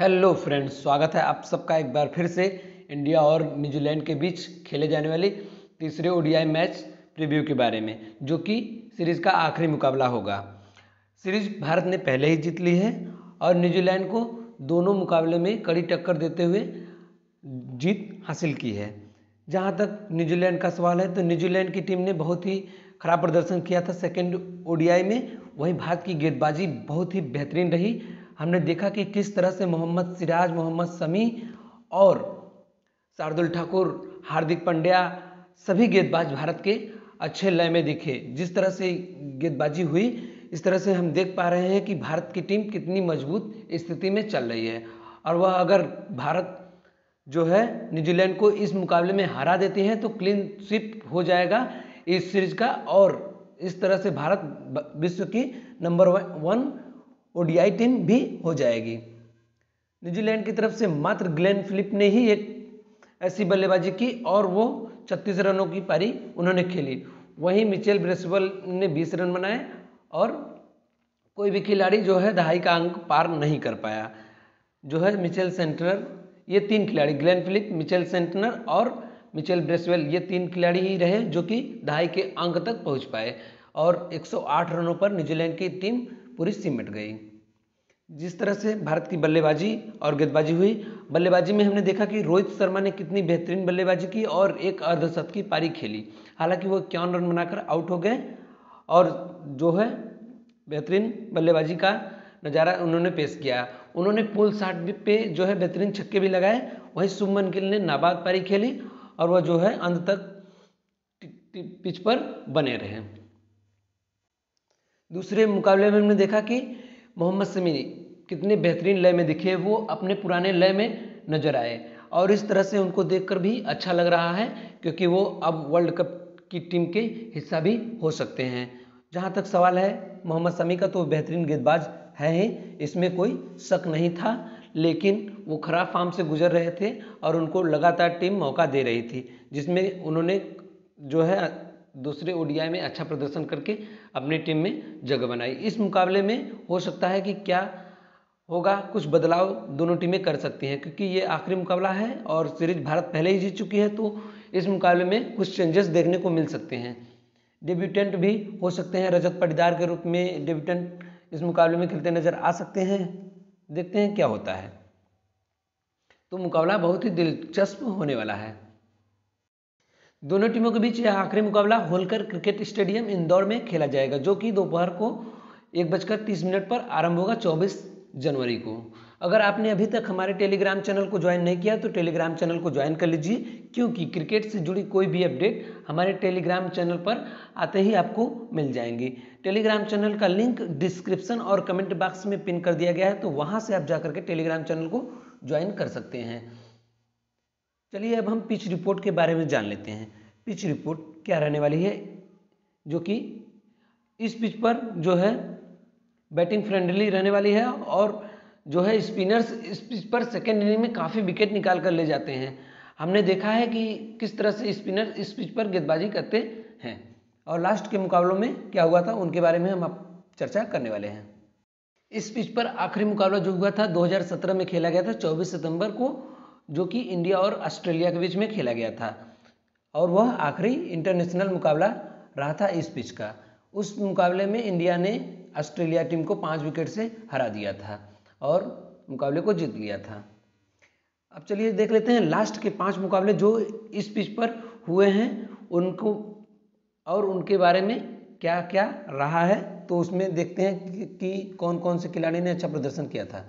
hello friends स्वागत है आप सबका एक बार फिर से इंडिया और न्यूजीलैंड के बीच खेले जाने वाले तीसरे ओडीआई मैच प्रीव्यू के बारे में जो कि सीरीज़ का आखिरी मुकाबला होगा सीरीज भारत ने पहले ही जीत ली है और न्यूजीलैंड को दोनों मुकाबले में कड़ी टक्कर देते हुए जीत हासिल की है जहाँ तक न्यूजीलैंड का सवाल है तो न्यूजीलैंड की टीम ने बहुत ही खराब प्रदर्शन किया था सेकेंड ओडीआई में वहीं भारत की गेंदबाजी बहुत ही बेहतरीन रही हमने देखा कि किस तरह से मोहम्मद सिराज मोहम्मद समी और शार्दुल ठाकुर हार्दिक पंड्या सभी गेंदबाज भारत के अच्छे लय में दिखे जिस तरह से गेंदबाजी हुई इस तरह से हम देख पा रहे हैं कि भारत की टीम कितनी मजबूत स्थिति में चल रही है और वह अगर भारत जो है न्यूजीलैंड को इस मुकाबले में हरा देती है तो क्लीन स्विप हो जाएगा इस सीरीज का और इस तरह से भारत विश्व की नंबर वन ओडीआई टीम भी हो जाएगी न्यूजीलैंड की तरफ से मात्र ग्लेन फिलिप ने ही एक ऐसी बल्लेबाजी की और वो छत्तीस रनों की पारी उन्होंने खेली वहीं मिचेल ब्रेसवल ने बीस रन बनाए और कोई भी खिलाड़ी जो है दहाई का अंक पार नहीं कर पाया जो है मिचेल सेंटनर ये तीन खिलाड़ी ग्लेन फिलिप मिचेल सेंटनर और मिचेल ब्रेसवेल ये तीन खिलाड़ी ही रहे जो कि दहाई के अंक तक पहुंच पाए और 108 रनों पर न्यूजीलैंड की टीम पूरी सिमट गई जिस तरह से भारत की बल्लेबाजी और गेंदबाजी हुई बल्लेबाजी में हमने देखा कि रोहित शर्मा ने कितनी बेहतरीन बल्लेबाजी की और एक अर्धशत की पारी खेली हालांकि वो इक्यावन रन बनाकर आउट हो गए और जो है बेहतरीन बल्लेबाजी का नज़ारा उन्होंने पेश किया उन्होंने पुल साठ पे जो है बेहतरीन छक्के भी लगाए वहीं सुमन गिल ने नाबाद पारी खेली और वह जो है अंत तक पिच पर बने रहे दूसरे मुकाबले में हमने देखा कि मोहम्मद समी कितने बेहतरीन लय में दिखे वो अपने पुराने लय में नजर आए और इस तरह से उनको देखकर भी अच्छा लग रहा है क्योंकि वो अब वर्ल्ड कप की टीम के हिस्सा भी हो सकते हैं जहाँ तक सवाल है मोहम्मद समी का तो बेहतरीन गेंदबाज है ही इसमें कोई शक नहीं था लेकिन वो खराब फार्म से गुजर रहे थे और उनको लगातार टीम मौका दे रही थी जिसमें उन्होंने जो है दूसरे ओडीआई में अच्छा प्रदर्शन करके अपनी टीम में जगह बनाई इस मुकाबले में हो सकता है कि क्या होगा कुछ बदलाव दोनों टीमें कर सकती हैं क्योंकि ये आखिरी मुकाबला है और सीरीज भारत पहले ही जीत चुकी है तो इस मुकाबले में कुछ चेंजेस देखने को मिल सकते हैं डेब्यूटेंट भी हो सकते हैं रजत पटीदार के रूप में डेब्यूटेंट इस मुकाबले में खेलते नज़र आ सकते हैं देखते हैं क्या होता है तो मुकाबला बहुत ही दिलचस्प होने वाला है दोनों टीमों के बीच यह आखिरी मुकाबला होलकर क्रिकेट स्टेडियम इंदौर में खेला जाएगा जो कि दोपहर को एक बजकर तीस मिनट पर आरंभ होगा चौबीस जनवरी को अगर आपने अभी तक हमारे टेलीग्राम चैनल को ज्वाइन नहीं किया तो टेलीग्राम चैनल को ज्वाइन कर लीजिए क्योंकि क्रिकेट से जुड़ी कोई भी अपडेट हमारे टेलीग्राम चैनल पर आते ही आपको मिल जाएंगी टेलीग्राम चैनल का लिंक डिस्क्रिप्शन और कमेंट बॉक्स में पिन कर दिया गया है तो वहाँ से आप जा के टेलीग्राम चैनल को ज्वाइन कर सकते हैं चलिए अब हम पिच रिपोर्ट के बारे में जान लेते हैं पिच रिपोर्ट क्या रहने वाली है जो कि इस पिच पर जो है बैटिंग फ्रेंडली रहने वाली है और जो है स्पिनर्स इस पिच पर सेकेंड इनिंग में काफ़ी विकेट निकाल कर ले जाते हैं हमने देखा है कि किस तरह से स्पिनर इस पिच पर गेंदबाजी करते हैं और लास्ट के मुकाबलों में क्या हुआ था उनके बारे में हम आप चर्चा करने वाले हैं इस पिच पर आखिरी मुकाबला जो हुआ था 2017 में खेला गया था 24 सितंबर को जो कि इंडिया और ऑस्ट्रेलिया के बीच में खेला गया था और वह आखिरी इंटरनेशनल मुकाबला रहा था इस पिच का उस मुकाबले में इंडिया ने ऑस्ट्रेलिया टीम को पाँच विकेट से हरा दिया था और मुकाबले को जीत लिया था अब चलिए देख लेते हैं लास्ट के पांच मुकाबले जो इस पिच पर हुए हैं उनको और उनके बारे में क्या क्या रहा है तो उसमें देखते हैं कि कौन कौन से खिलाड़ी ने अच्छा प्रदर्शन किया था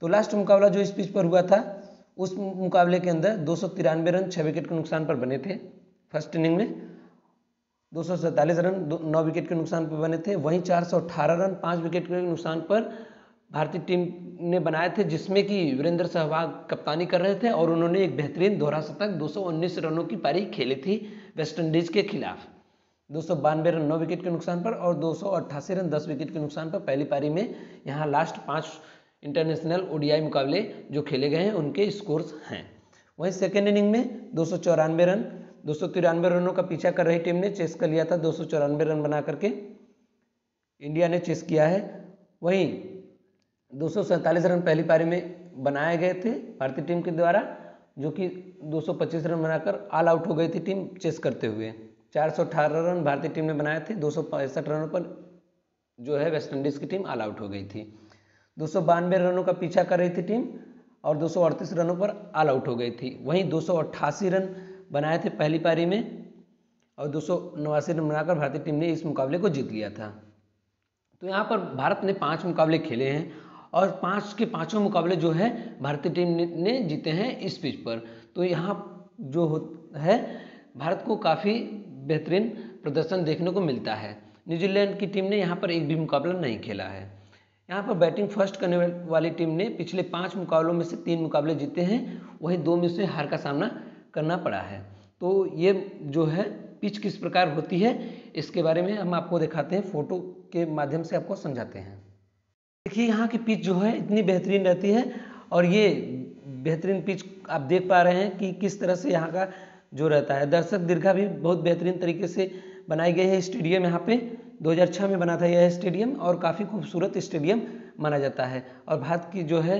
तो लास्ट मुकाबला जो इस पिच पर हुआ था उस मुकाबले के अंदर दो रन छः विकेट के नुकसान पर बने थे फर्स्ट इनिंग में दो रन नौ विकेट के नुकसान पर बने थे वहीं चार रन पाँच विकेट के नुकसान पर भारतीय टीम ने बनाए थे जिसमें कि वीरेंद्र सहवाग कप्तानी कर रहे थे और उन्होंने एक बेहतरीन दोहरा शतक 219 रनों की पारी खेली थी वेस्टइंडीज के खिलाफ दो रन नौ विकेट के नुकसान पर और दो रन दस विकेट के नुकसान पर पहली पारी में यहाँ लास्ट पाँच इंटरनेशनल ओडीआई मुकाबले जो खेले गए हैं उनके स्कोर्स हैं वहीं सेकेंड इनिंग में दो रन दो रनों का पीछा कर रही टीम ने चेस कर लिया था दो रन बना करके इंडिया ने चेस किया है वहीं दो रन पहली पारी में बनाए गए थे भारतीय टीम के द्वारा जो कि 225 रन बनाकर ऑल आउट हो गई थी टीम चेस करते हुए चार रन भारतीय टीम ने बनाए थे दो रनों पर जो है वेस्टइंडीज़ की टीम ऑल आउट हो गई थी दो रनों का पीछा कर रही थी टीम और दो रनों पर ऑल आउट हो गई थी वहीं दो रन बनाए थे पहली पारी में और दो रन बनाकर भारतीय टीम ने इस मुकाबले को जीत लिया था तो यहाँ पर भारत ने पाँच मुकाबले खेले हैं और पाँच के पाँचों मुकाबले जो है भारतीय टीम ने जीते हैं इस पिच पर तो यहाँ जो है भारत को काफ़ी बेहतरीन प्रदर्शन देखने को मिलता है न्यूजीलैंड की टीम ने यहाँ पर एक भी मुकाबला नहीं खेला है यहाँ पर बैटिंग फर्स्ट करने वाली टीम ने पिछले पाँच मुकाबलों में से तीन मुकाबले जीते हैं वहीं दो में से हार का सामना करना पड़ा है तो ये जो है पिच किस प्रकार होती है इसके बारे में हम आपको दिखाते हैं फोटो के माध्यम से आपको समझाते हैं देखिए यहाँ की पिच जो है इतनी बेहतरीन रहती है और ये बेहतरीन पिच आप देख पा रहे हैं कि किस तरह से यहाँ का जो रहता है दर्शक दीर्घा भी बहुत बेहतरीन तरीके से बनाई गई है स्टेडियम यहाँ पे 2006 में बना था यह स्टेडियम और काफ़ी खूबसूरत स्टेडियम माना जाता है और भारत की जो है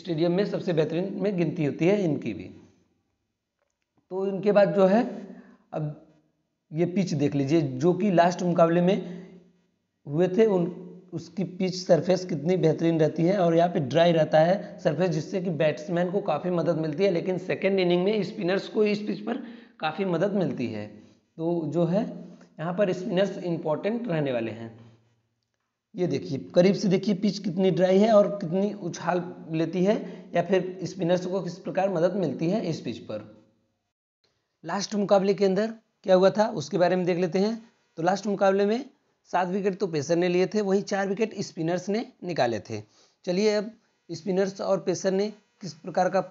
स्टेडियम में सबसे बेहतरीन में गिनती होती है इनकी भी तो इनके बाद जो है अब ये पिच देख लीजिए जो कि लास्ट मुकाबले में हुए थे उन उसकी पिच सरफेस कितनी बेहतरीन रहती है और यहाँ पे ड्राई रहता है सरफेस जिससे कि बैट्समैन को काफ़ी मदद मिलती है लेकिन सेकेंड इनिंग में स्पिनर्स को इस पिच पर काफ़ी मदद मिलती है तो जो है यहाँ पर स्पिनर्स इंपॉर्टेंट रहने वाले हैं ये देखिए करीब से देखिए पिच कितनी ड्राई है और कितनी उछाल लेती है या फिर स्पिनर्स को किस प्रकार मदद मिलती है इस पिच पर लास्ट मुकाबले के अंदर क्या हुआ था उसके बारे में देख लेते हैं तो लास्ट मुकाबले में सात विकेट तो पेसर ने लिए थे वहीं चार विकेट स्पिनर्स ने निकाले थे चलिए अब स्पिनर्स और पेसर ने किस प्रकार का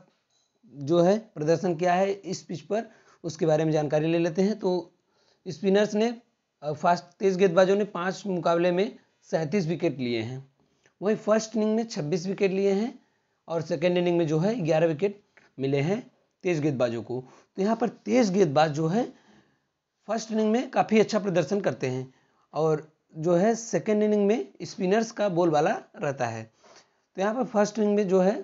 जो है प्रदर्शन किया है इस पिच पर उसके बारे में जानकारी ले लेते हैं तो स्पिनर्स ने फास्ट तेज गेंदबाजों ने पांच मुकाबले में सैंतीस विकेट लिए हैं वहीं फर्स्ट इनिंग में छब्बीस विकेट लिए हैं और सेकेंड इनिंग में जो है ग्यारह विकेट मिले हैं तेज गेंदबाजों को तो यहाँ पर तेज गेंदबाज जो है फर्स्ट इनिंग में काफ़ी अच्छा प्रदर्शन करते हैं और जो है सेकेंड इनिंग में स्पिनर्स का बोल वाला रहता है तो यहाँ पर फर्स्ट इनिंग में जो है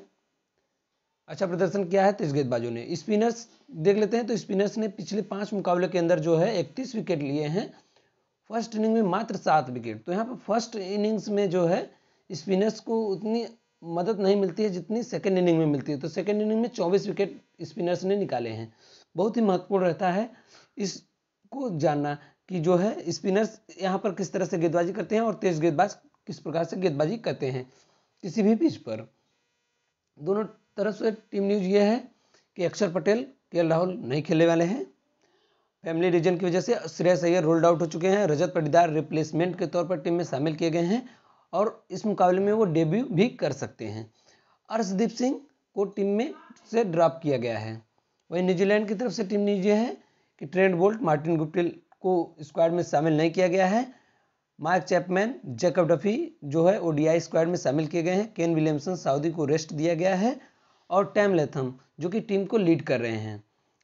अच्छा प्रदर्शन किया है तेज गेंदबाजों ने स्पिनर्स देख लेते हैं तो स्पिनर्स ने पिछले पांच मुकाबले के अंदर जो है इकतीस विकेट लिए हैं फर्स्ट इनिंग में मात्र सात विकेट तो यहाँ पर फर्स्ट इनिंग्स में जो है स्पिनर्स को उतनी मदद नहीं मिलती है जितनी सेकेंड इनिंग में मिलती है तो सेकेंड इनिंग में चौबीस विकेट स्पिनर्स ने निकाले हैं बहुत ही महत्वपूर्ण रहता है इसको जानना कि जो है स्पिनर्स यहाँ पर किस तरह से गेंदबाजी करते हैं और तेज गेंदबाज किस प्रकार से गेंदबाजी करते हैं किसी भी पिच पर दोनों तरफ से टीम न्यूज़ ये है कि अक्षर पटेल के राहुल नहीं खेलने वाले हैं फैमिली रीजन की वजह से श्रेयस अय्यर रोल्ड आउट हो चुके हैं रजत पटीदार रिप्लेसमेंट के तौर पर टीम में शामिल किए गए हैं और इस मुकाबले में वो डेब्यू भी कर सकते हैं अर्शदीप सिंह को टीम में से ड्रॉप किया गया है वहीं न्यूजीलैंड की तरफ से टीम न्यूज ये है कि ट्रेंड बोल्ट मार्टिन गुप्टिल को स्क्वाड में शामिल नहीं किया गया है मार्क चैपमैन जैकब डफी जो है ओडीआई स्क्वाड में शामिल किए गए हैं केन विलियमसन सऊदी को रेस्ट दिया गया है और टैम लेथम जो कि टीम को लीड कर रहे हैं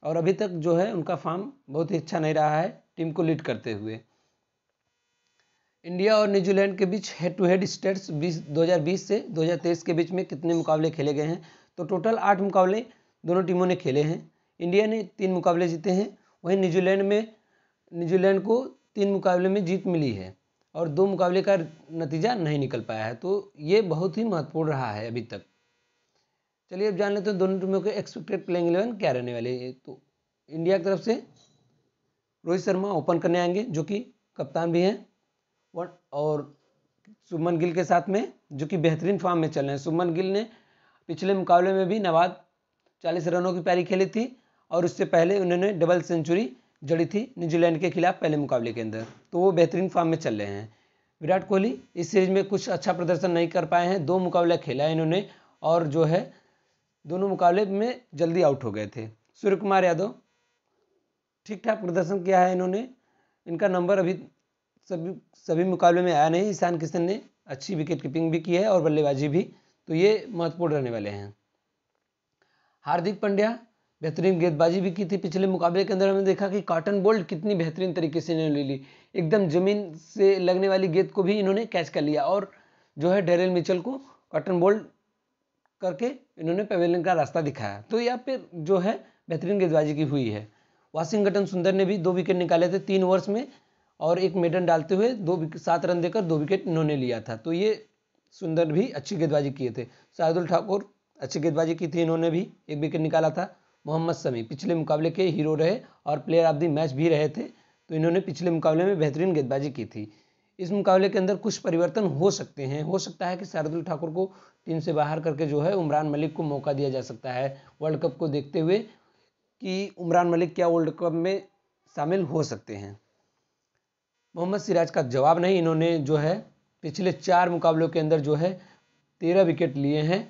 और अभी तक जो है उनका फॉर्म बहुत ही अच्छा नहीं रहा है टीम को लीड करते हुए इंडिया और न्यूजीलैंड के बीच हेड टू हेड स्टेट्स 20 2020 से 2023 के बीच में कितने मुकाबले खेले गए हैं तो टोटल आठ मुकाबले दोनों टीमों ने खेले हैं इंडिया ने तीन मुकाबले जीते हैं वहीं न्यूजीलैंड में न्यूजीलैंड को तीन मुकाबले में जीत मिली है और दो मुकाबले का नतीजा नहीं निकल पाया है तो ये बहुत ही महत्वपूर्ण रहा है अभी तक चलिए अब जान लेते हैं दोनों टीमों के एक्सपेक्टेड प्लेइंग इलेवन क्या रहने वाले हैं तो इंडिया की तरफ से रोहित शर्मा ओपन करने आएंगे जो कि कप्तान भी हैं और सुमन गिल के साथ में जो कि बेहतरीन फॉर्म में चल रहे हैं सुमन गिल ने पिछले मुकाबले में भी नवाद चालीस रनों की पारी खेली थी और उससे पहले उन्होंने डबल सेंचुरी जड़ी थी न्यूजीलैंड के खिलाफ पहले मुकाबले के अंदर तो वो बेहतरीन फॉर्म में चल रहे हैं विराट कोहली इस सीरीज में कुछ अच्छा प्रदर्शन नहीं कर पाए हैं दो मुकाबला खेला है इन्होंने और जो है दोनों मुकाबले में जल्दी आउट हो गए थे सूर्य कुमार यादव ठीक ठाक प्रदर्शन किया है इन्होंने इनका नंबर अभी सभी सभी मुकाबले में आया नहीं ईशान किशन ने अच्छी विकेट कीपिंग भी की है और बल्लेबाजी भी तो ये महत्वपूर्ण रहने वाले हैं हार्दिक पंड्या बेहतरीन गेंदबाजी भी की थी पिछले मुकाबले के अंदर हमने देखा कि कॉटन बोल्ट कितनी बेहतरीन तरीके से इन्होंने ले ली एकदम ज़मीन से लगने वाली गेंद को भी इन्होंने कैच कर लिया और जो है डेरिल मिचल को कॉटन बोल्ड करके इन्होंने पवेलियन का रास्ता दिखाया तो यहाँ पे जो है बेहतरीन गेंदबाजी की हुई है वाशिंगटन सुंदर ने भी दो विकेट निकाले थे तीन ओवर्स में और एक मेडन डालते हुए दो सात रन देकर दो विकेट इन्होंने लिया था तो ये सुंदर भी अच्छी गेंदबाजी किए थे शाहदुल ठाकुर अच्छी गेंदबाजी की थी इन्होंने भी एक विकेट निकाला था मोहम्मद समी पिछले मुकाबले के हीरो रहे और प्लेयर ऑफ द मैच भी रहे थे तो इन्होंने पिछले मुकाबले में बेहतरीन गेंदबाजी की थी इस मुकाबले के अंदर कुछ परिवर्तन हो सकते हैं हो सकता है कि शार्दुल ठाकुर को टीम से बाहर करके जो है उमरान मलिक को मौका दिया जा सकता है वर्ल्ड कप को देखते हुए कि उमरान मलिक क्या वर्ल्ड कप में शामिल हो सकते हैं मोहम्मद सिराज का जवाब नहीं इन्होंने जो है पिछले चार मुकाबलों के अंदर जो है तेरह विकेट लिए हैं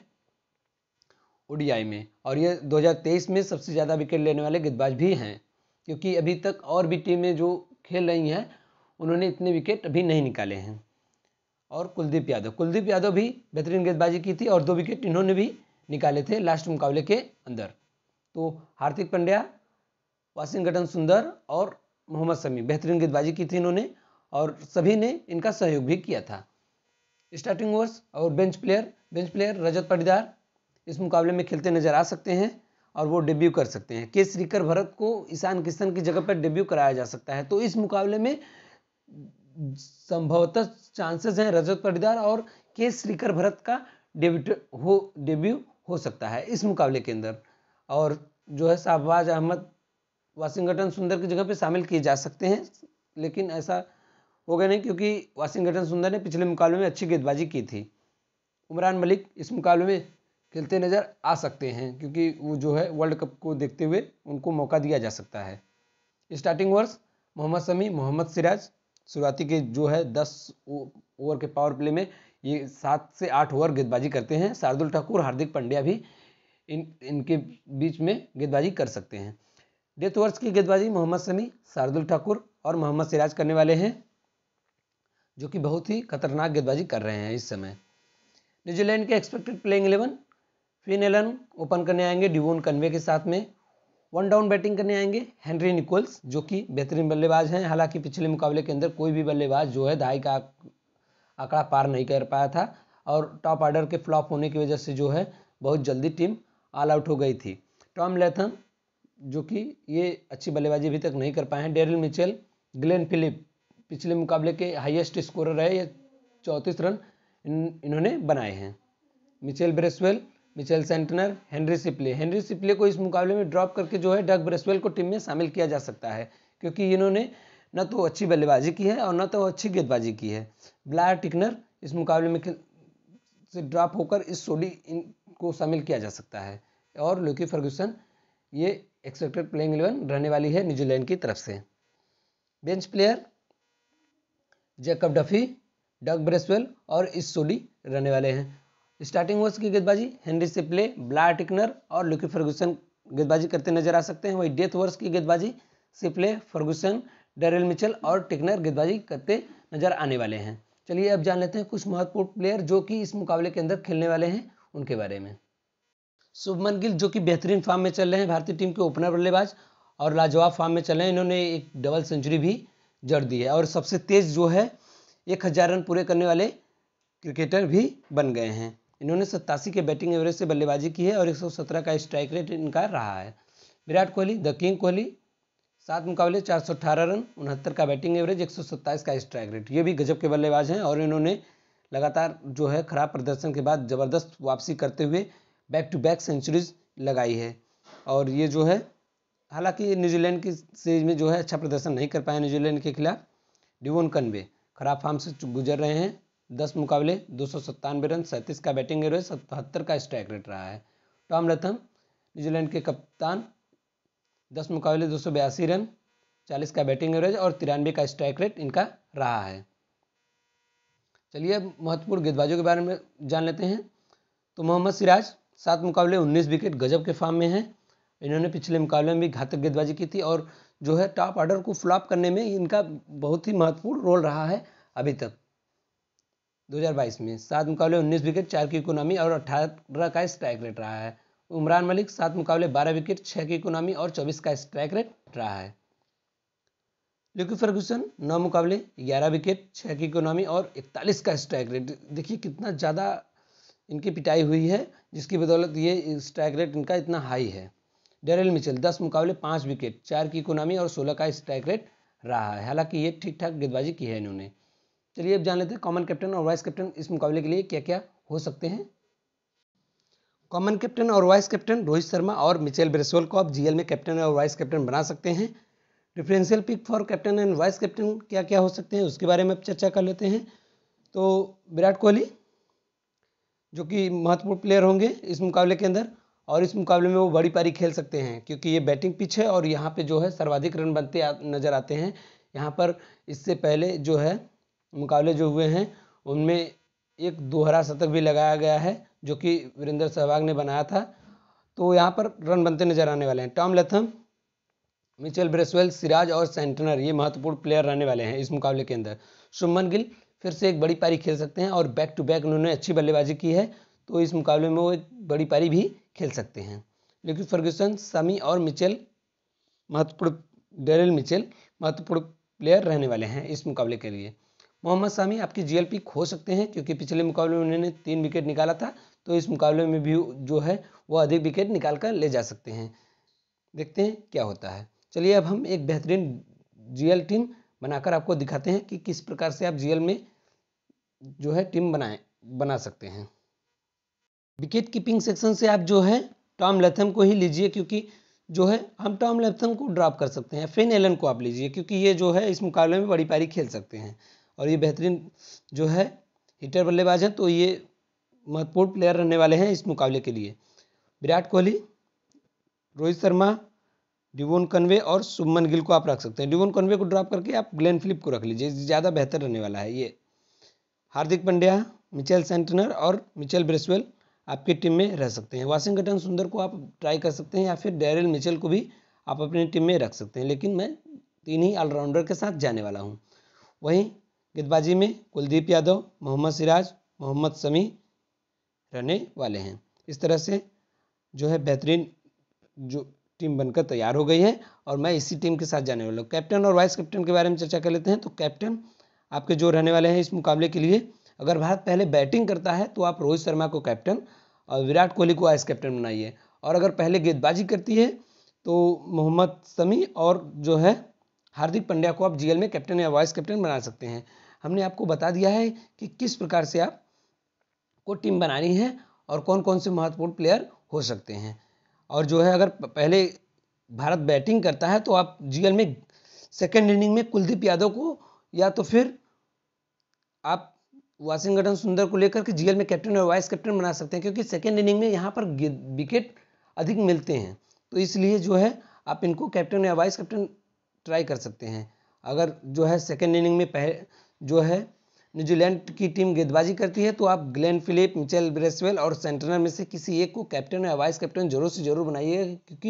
ओडीआई में और ये 2023 में सबसे ज़्यादा विकेट लेने वाले गेंदबाज भी हैं क्योंकि अभी तक और भी टीमें जो खेल रही हैं उन्होंने इतने विकेट अभी नहीं निकाले हैं और कुलदीप यादव कुलदीप यादव भी बेहतरीन गेंदबाजी की थी और दो विकेट इन्होंने भी निकाले थे लास्ट मुकाबले के अंदर तो हार्दिक पंड्या वाशिंगटन सुंदर और मोहम्मद शमी बेहतरीन गेंदबाजी की थी इन्होंने और सभी ने इनका सहयोग भी किया था स्टार्टिंग ओवर्स और bench player bench player Rajat Patidar इस मुकाबले में खेलते नजर आ सकते हैं और वो डेब्यू कर सकते हैं के श्रीकर भरत को ईशान किशन की जगह पर डेब्यू कराया जा सकता है तो इस मुकाबले में संभवतः चांसेस हैं रजत पटीदार और के श्रीकर भरत का डेब्यूट हो डेब्यू हो सकता है इस मुकाबले के अंदर और जो है शाहबाज अहमद वाशिंगटन सुंदर की जगह पे शामिल किए जा सकते हैं लेकिन ऐसा हो गया नहीं क्योंकि वाशिंगटन सुंदर ने पिछले मुकाबले में अच्छी गेंदबाजी की थी उमरान मलिक इस मुकाबले में खेलते नज़र आ सकते हैं क्योंकि वो जो है वर्ल्ड कप को देखते हुए उनको मौका दिया जा सकता है स्टार्टिंग वर्ष मोहम्मद शमी मोहम्मद सिराज शुरुआती के जो है दस ओवर के पावर प्ले में ये सात से आठ ओवर गेंदबाजी करते हैं शार्दुल ठाकुर हार्दिक पांड्या भी इन इनके बीच में गेंदबाजी कर सकते हैं डेथ ओवर्स की गेंदबाजी मोहम्मद शमी शार्दुल ठाकुर और मोहम्मद सिराज करने वाले हैं जो कि बहुत ही खतरनाक गेंदबाजी कर रहे हैं इस समय न्यूजीलैंड के expected playing eleven Finn Allen open करने आएंगे डिवोन कन्वे के साथ में वन डाउन बैटिंग करने आएंगे हेनरी निकोल्स जो कि बेहतरीन बल्लेबाज हैं हालांकि पिछले मुकाबले के अंदर कोई भी बल्लेबाज जो है दहाई का आंकड़ा पार नहीं कर पाया था और टॉप ऑर्डर के फ्लॉप होने की वजह से जो है बहुत जल्दी टीम ऑल आउट हो गई थी टॉम लेथम जो कि ये अच्छी बल्लेबाजी अभी तक नहीं कर पाए हैं डेरिल मिचेल ग्लेन फिलिप पिछले मुकाबले के हाइएस्ट स्कोरर रहे ये चौंतीस रन इन, इन्होंने बनाए हैं Michael Bracewell Mitchell Santner Henry Shipley Henry Shipley को इस मुकाबले में ड्रॉप करके जो है डग ब्रेसवेल को टीम में शामिल किया जा सकता है क्योंकि इन्होंने न तो अच्छी बल्लेबाजी की है और न तो अच्छी गेंदबाजी की है ब्लायर टिकनर इस मुकाबले में से ड्रॉप होकर इस सोडी को शामिल किया जा सकता है और लुकी फर्गूसन ये एक्सपेक्टेड प्लेइंग इलेवन रहने वाली है न्यूजीलैंड की तरफ से bench player Jacob Duffy Doug Bracewell और इस सोडी रहने वाले हैं स्टार्टिंग ओवर्स की गेंदबाजी हेनरी सिप्ले ब्लायर टिकनर और लुकी फर्गूसन गेंदबाजी करते नजर आ सकते हैं वही डेथ वर्ष की गेंदबाजी सिप्ले फर्गूसन डेरिल मिचल और टिकनर गेंदबाजी करते नजर आने वाले हैं चलिए अब जान लेते हैं कुछ महत्वपूर्ण प्लेयर जो कि इस मुकाबले के अंदर खेलने वाले हैं उनके बारे में शुभमन गिल जो कि बेहतरीन फॉर्म में चल रहे हैं भारतीय टीम के ओपनर बल्लेबाज और लाजवाब फॉर्म में चल रहे हैं इन्होंने एक डबल सेंचुरी भी जड़ दी है और सबसे तेज जो है एक हज़ार रन पूरे करने वाले क्रिकेटर भी बन गए हैं इन्होंने सत्तासी के बैटिंग एवरेज से बल्लेबाजी की है और 117 का स्ट्राइक रेट इनका रहा है विराट कोहली द किंग कोहली सात मुकाबले चार रन उनहत्तर का बैटिंग एवरेज एक का स्ट्राइक रेट ये भी गजब के बल्लेबाज हैं और इन्होंने लगातार जो है खराब प्रदर्शन के बाद ज़बरदस्त वापसी करते हुए बैक टू बैक सेंचुरीज लगाई है और ये जो है हालांकि न्यूजीलैंड की सीरीज में जो है अच्छा प्रदर्शन नहीं कर पाए न्यूजीलैंड के खिलाफ डिवोन कन्वे खराब फार्म से गुजर रहे हैं दस मुकाबले दो सौ सत्तानवे रन सैंतीस का बैटिंग एवरेज सतहत्तर का स्ट्राइक रेट रहा है टॉम रथम न्यूजीलैंड के कप्तान दस मुकाबले दो सौ बयासी रन चालीस का बैटिंग एवरेज और तिरानवे का स्ट्राइक रेट इनका रहा है चलिए अब महत्वपूर्ण गेंदबाजों के बारे में जान लेते हैं तो मोहम्मद सिराज सात मुकाबले उन्नीस विकेट गजब के फॉर्म में हैं इन्होंने पिछले मुकाबले में भी घातक गेंदबाजी की थी और जो है टॉप ऑर्डर को फ्लॉप करने में इनका बहुत ही महत्वपूर्ण रोल रहा है अभी तक 2022 में सात मुकाबले 19 विकेट चार की इकोनॉमी और अठारह का स्ट्राइक रेट रहा है उमरान मलिक सात मुकाबले 12 विकेट छः की इकोनॉमी और 24 का स्ट्राइक रेट रहा है लिक्यू फर्गूसन नौ मुकाबले 11 विकेट छः की इकोनॉमी और 41 का स्ट्राइक रेट देखिए कितना ज़्यादा इनकी पिटाई हुई है जिसकी बदौलत ये स्ट्राइक रेट इनका इतना हाई है डेरल मिचल दस मुकाबले पाँच विकेट चार की इकोनॉमी और सोलह का स्ट्राइक रेट रहा है हालांकि ये ठीक ठाक गेंदबाजी की है इन्होंने चलिए अब जान लेते हैं कॉमन कैप्टन और वाइस कैप्टन इस मुकाबले के लिए क्या क्या हो सकते हैं कॉमन कैप्टन और वाइस कैप्टन रोहित शर्मा और मिचेल ब्रेसवल को आप जीएल में कैप्टन और वाइस कैप्टन बना सकते हैं differential pick for captain and vice captain क्या क्या हो सकते हैं उसके बारे में चर्चा कर लेते हैं तो विराट कोहली जो कि महत्वपूर्ण प्लेयर होंगे इस मुकाबले के अंदर और इस मुकाबले में वो बड़ी पारी खेल सकते हैं क्योंकि ये बैटिंग पिच है और यहाँ पे जो है सर्वाधिक रन बनते नज़र आते हैं यहाँ पर इससे पहले जो है मुकाबले जो हुए हैं उनमें एक दोहरा शतक भी लगाया गया है जो कि वीरेंद्र सहवाग ने बनाया था तो यहाँ पर रन बनते नजर आने वाले हैं Tom Latham Michael Bracewell Siraj और सेंटनर ये महत्वपूर्ण प्लेयर रहने वाले हैं इस मुकाबले के अंदर शुभमन गिल फिर से एक बड़ी पारी खेल सकते हैं और बैक टू बैक उन्होंने अच्छी बल्लेबाजी की है तो इस मुकाबले में वो एक बड़ी पारी भी खेल सकते हैं लेकिन फर्ग्यूसन समी और मिचेल महत्वपूर्ण डेरिल मिचेल महत्वपूर्ण प्लेयर रहने वाले हैं इस मुकाबले के लिए मोहम्मद शामी आपकी जीएलपी खो सकते हैं क्योंकि पिछले मुकाबले में उन्होंने तीन विकेट निकाला था तो इस मुकाबले में भी जो है वो अधिक विकेट निकाल कर ले जा सकते हैं देखते हैं क्या होता है चलिए अब हम एक बेहतरीन जीएल टीम बनाकर आपको दिखाते हैं कि किस प्रकार से आप जीएल में जो है टीम बनाए बना सकते हैं विकेट कीपिंग सेक्शन से आप जो है टॉम लेथम को ही लीजिए क्योंकि जो है हम टॉम लेथम को ड्रॉप कर सकते हैं फेन एलन को आप लीजिए क्योंकि ये जो है इस मुकाबले में बड़ी पारी खेल सकते हैं और ये बेहतरीन जो है हिटर बल्लेबाज है तो ये महत्वपूर्ण प्लेयर रहने वाले हैं इस मुकाबले के लिए विराट कोहली रोहित शर्मा डिवोन कन्वे और सुमन गिल को आप रख सकते हैं डिवोन कन्वे को ड्रॉप करके आप ग्लेन फिलिप को रख लीजिए ज़्यादा बेहतर रहने वाला है ये हार्दिक पंड्या मिचेल सेंटनर और मिचेल ब्रेसवेल आपकी टीम में रह सकते हैं वाशिंगटन सुंदर को आप ट्राई कर सकते हैं या फिर डेरिल मिचेल को भी आप अपनी टीम में रख सकते हैं लेकिन मैं तीन ही ऑलराउंडर के साथ जाने वाला हूँ वहीं गेंदबाजी में कुलदीप यादव मोहम्मद सिराज मोहम्मद समी रहने वाले हैं इस तरह से जो है बेहतरीन जो टीम बनकर तैयार हो गई है और मैं इसी टीम के साथ जाने वाला हूँ कैप्टन और वाइस कैप्टन के बारे में चर्चा कर लेते हैं तो कैप्टन आपके जो रहने वाले हैं इस मुकाबले के लिए अगर भारत पहले बैटिंग करता है तो आप रोहित शर्मा को कैप्टन और विराट कोहली को वाइस कैप्टन बनाइए और अगर पहले गेंदबाजी करती है तो मोहम्मद समी और जो है हार्दिक पंड्या को आप जीएल में कैप्टन या वाइस कैप्टन बना सकते हैं हमने आपको बता दिया है कि किस प्रकार से आप को टीम बनानी है और कौन कौन से महत्वपूर्ण प्लेयर हो सकते हैं और जो है अगर पहले भारत बैटिंग करता है तो आप जीएल में सेकेंड इनिंग में कुलदीप यादव को या तो फिर आप वाशिंगटन सुंदर को लेकर के जीएल में कैप्टन और वाइस कैप्टन बना सकते हैं क्योंकि सेकेंड इनिंग में यहाँ पर विकेट अधिक मिलते हैं तो इसलिए जो है आप इनको कैप्टन या वाइस कैप्टन ट्राई कर सकते हैं अगर जो है सेकेंड इनिंग में पहले जो है न्यूजीलैंड की टीम गेंदबाजी करती है तो आप ग्लेन फिलिप मिचेल ब्रेसवेल और सेंटनर में से किसी एक को कैप्टन या वाइस कैप्टन जरूर से जरूर बनाइए क्योंकि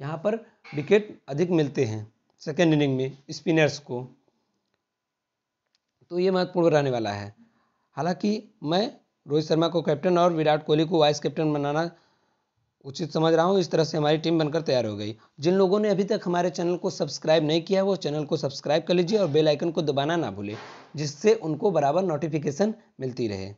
यहाँ पर विकेट अधिक मिलते हैं सेकेंड इनिंग में स्पिनर्स को तो ये महत्वपूर्ण रहने वाला है हालांकि मैं रोहित शर्मा को कैप्टन और विराट कोहली को वाइस कैप्टन बनाना उचित समझ रहा हूँ इस तरह से हमारी टीम बनकर तैयार हो गई जिन लोगों ने अभी तक हमारे चैनल को सब्सक्राइब नहीं किया वो चैनल को सब्सक्राइब कर लीजिए और बेल आइकन को दबाना ना भूलें जिससे उनको बराबर नोटिफिकेशन मिलती रहे